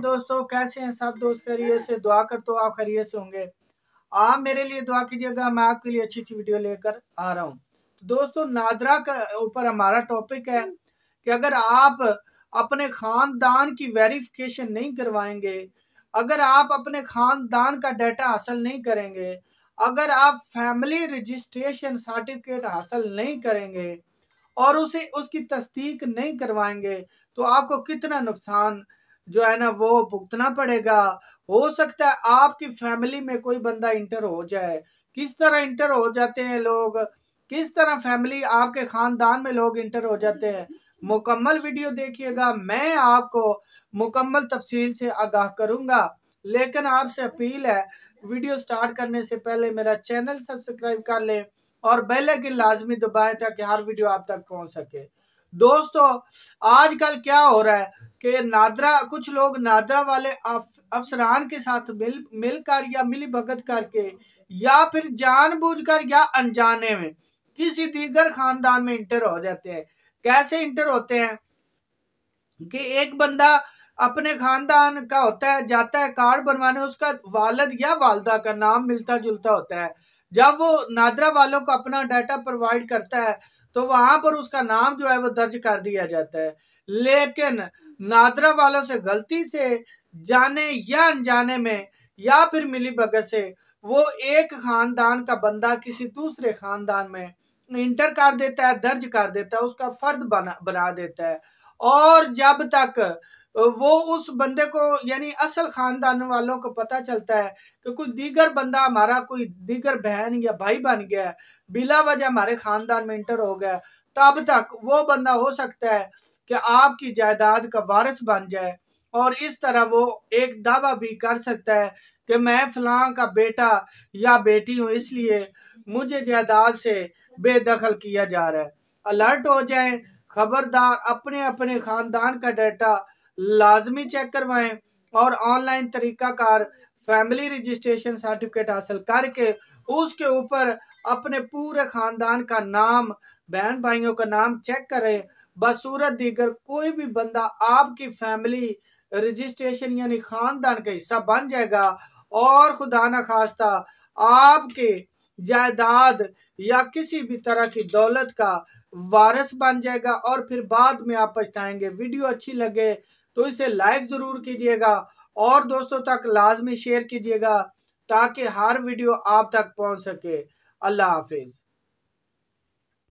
दोस्तों कैसे हैं सब दोस्त खरीय से दुआ कर तो आप खरीय से होंगे आप मेरे लिए दुआ कीजिएगा मैं आपके लिए अच्छी अच्छी वीडियो लेकर आ रहा हूँ तो दोस्तों नादरा का ऊपर हमारा टॉपिक है कि अगर आप अपने खानदान की वेरिफिकेशन नहीं करवाएंगे अगर आप अपने खानदान का डाटा हासिल नहीं करेंगे अगर आप फैमिली रजिस्ट्रेशन सर्टिफिकेट हासिल नहीं करेंगे और उसे उसकी तस्दीक नहीं करवाएंगे तो आपको कितना नुकसान जो है ना वो भुगतना पड़ेगा हो सकता है आपकी फैमिली में कोई बंदा इंटर हो जाए किस तरह इंटर हो जाते हैं लोग किस तरह फैमिली आपके खानदान में लोग इंटर हो जाते हैं मुकम्मल वीडियो देखिएगा मैं आपको मुकम्मल तफसील से आगाह करूंगा लेकिन आपसे अपील है वीडियो स्टार्ट करने से पहले मेरा चैनल सब्सक्राइब कर लें और बेल आइकन लाजमी दबाएं ताकि हर वीडियो आप तक पहुंच सके दोस्तों आजकल क्या हो रहा है कि नादरा कुछ लोग नादरा वाले अफसरान के साथ मिल मिलकर या मिली भगत करके या फिर जानबूझकर या अनजाने में किसी दीगर खानदान में इंटर हो जाते हैं कैसे इंटर होते हैं कि एक बंदा अपने खानदान का होता है जाता है कार्ड बनवाने उसका वालद या वालदा का नाम मिलता जुलता होता है जब वो नादरा वालों को अपना डाटा प्रोवाइड करता है तो वहां पर उसका नाम जो है वो दर्ज कर दिया जाता है लेकिन नादरा वालों से गलती से जाने या अनजाने में या फिर मिली भगत से वो एक खानदान का बंदा किसी दूसरे खानदान में इंटर कर देता है दर्ज कर देता है उसका फर्द बना बना देता है और जब तक वो उस बंदे को यानी असल खानदान वालों को पता चलता है कि कोई दीगर बंदा हमारा कोई दीगर बहन या भाई बन गया है बिला वजह हमारे खानदान में इंटर हो गया तब तक वो बंदा हो सकता है कि आपकी जायदाद का वारिस बन जाए और इस तरह वो एक दावा भी कर सकता है कि मैं फलां का बेटा या बेटी हूँ इसलिए मुझे जायदाद से बेदखल किया जा रहा है अलर्ट हो जाए खबरदार अपने अपने खानदान का डाटा लाजमी चेक करवाएं और ऑनलाइन तरीकाकार फैमिली रजिस्ट्रेशन सर्टिफिकेट हासिल करके उसके ऊपर अपने पूरे खानदान का नाम बहन भाइयों का नाम चेक करें बसूरत दीगर कोई भी बंदा आपकी फैमिली रजिस्ट्रेशन यानी खानदान का हिस्सा बन जाएगा और खुदा न खास्ता आपके जायदाद या किसी भी तरह की दौलत का वारस बन जाएगा और फिर बाद में आप पछताएंगे वीडियो अच्छी लगे तो इसे लाइक ज़रूर कीजिएगा और दोस्तों तक लाजमी शेयर कीजिएगा ताकि हर वीडियो आप तक पहुंच सके अल्लाह हाफिज़